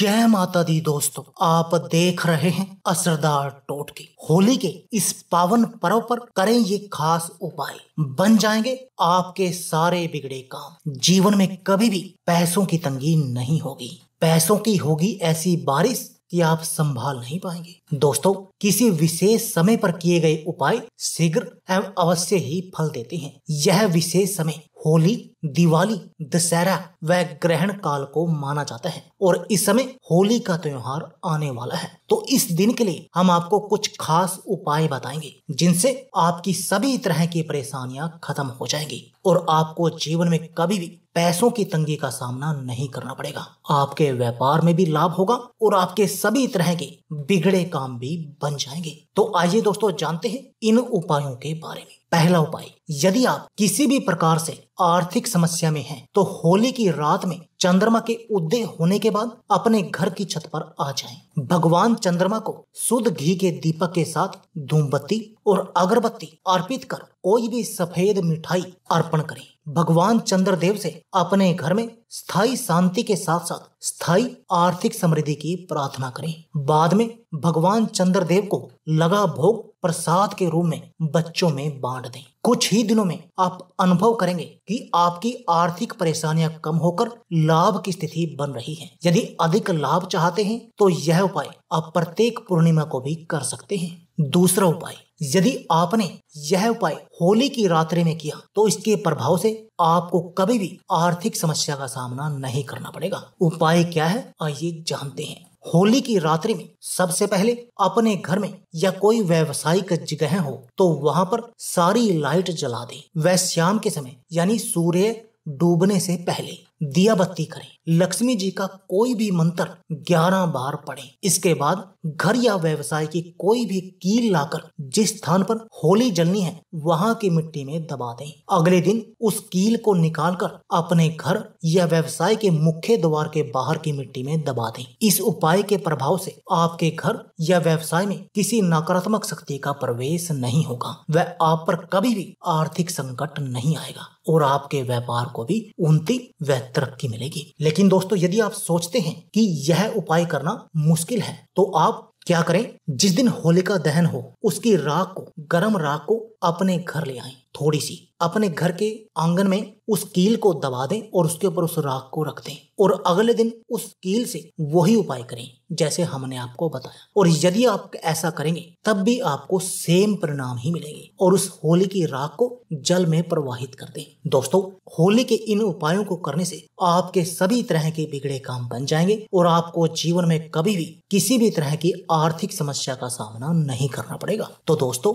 जय माता दी दोस्तों आप देख रहे हैं असरदार टोटके होली के इस पावन पर्व पर करें ये खास उपाय बन जाएंगे आपके सारे बिगड़े काम जीवन में कभी भी पैसों की तंगी नहीं होगी पैसों की होगी ऐसी बारिश कि आप संभाल नहीं पाएंगे दोस्तों किसी विशेष समय पर किए गए उपाय शीघ्र एवं अवश्य ही फल देते हैं यह विशेष समय होली दिवाली दशहरा व ग्रहण काल को माना जाता है और इस समय होली का त्योहार आने वाला है तो इस दिन के लिए हम आपको कुछ खास उपाय बताएंगे जिनसे आपकी सभी तरह की परेशानियां खत्म हो जाएंगी और आपको जीवन में कभी भी पैसों की तंगी का सामना नहीं करना पड़ेगा आपके व्यापार में भी लाभ होगा और आपके सभी तरह के बिगड़े काम भी बन जाएंगे तो आइए दोस्तों जानते हैं इन उपायों के बारे में पहला उपाय यदि आप किसी भी प्रकार से आर्थिक समस्या में हैं, तो होली की रात में चंद्रमा के उदय होने के बाद अपने घर की छत पर आ जाएं। भगवान चंद्रमा को शुद्ध घी के दीपक के साथ धूमबत्ती और अगरबत्ती अर्पित कर कोई भी सफेद मिठाई अर्पण करें भगवान चंद्रदेव से अपने घर में स्थायी शांति के साथ साथ स्थायी आर्थिक समृद्धि की प्रार्थना करें बाद में भगवान चंद्रदेव को लगा भोग प्रसाद के रूप में बच्चों में बांट दें कुछ ही दिनों में आप अनुभव करेंगे कि आपकी आर्थिक परेशानियां कम होकर लाभ की स्थिति बन रही है यदि अधिक लाभ चाहते हैं तो यह उपाय आप प्रत्येक पूर्णिमा को भी कर सकते हैं दूसरा उपाय यदि आपने यह उपाय होली की रात्रि में किया तो इसके प्रभाव से आपको कभी भी आर्थिक समस्या का सामना नहीं करना पड़ेगा उपाय क्या है आइए जानते हैं होली की रात्रि में सबसे पहले अपने घर में या कोई व्यवसायिक जगह हो तो वहां पर सारी लाइट जला दें वह शाम के समय यानी सूर्य डूबने से पहले दिया बत्ती करें लक्ष्मी जी का कोई भी मंत्र 11 बार पढ़ें इसके बाद घर या व्यवसाय की कोई भी कील लाकर जिस स्थान पर होली जलनी है वहां की मिट्टी में दबा दें अगले दिन उस कील को निकालकर अपने घर या व्यवसाय के मुख्य द्वार के बाहर की मिट्टी में दबा दें इस उपाय के प्रभाव से आपके घर या व्यवसाय में किसी नकारात्मक शक्ति का प्रवेश नहीं होगा वह आप पर कभी भी आर्थिक संकट नहीं आएगा और आपके व्यापार को भी उन्नति व तरक्की मिलेगी लेकिन दोस्तों यदि आप सोचते हैं कि यह उपाय करना मुश्किल है तो आप क्या करें जिस दिन होलिका दहन हो उसकी राख को गर्म राख को अपने घर ले आए थोड़ी सी अपने घर के आंगन में उस कील को दबा दें और उसके ऊपर उस राख को रख दें और अगले दिन उस कील से वही उपाय करें जैसे हमने आपको बताया और यदि आप ऐसा करेंगे तब भी आपको सेम परिणाम ही मिलेंगे और उस होली की राख को जल में प्रवाहित कर दें दोस्तों होली के इन उपायों को करने से आपके सभी तरह के बिगड़े काम बन जाएंगे और आपको जीवन में कभी भी किसी भी तरह की आर्थिक समस्या का सामना नहीं करना पड़ेगा तो दोस्तों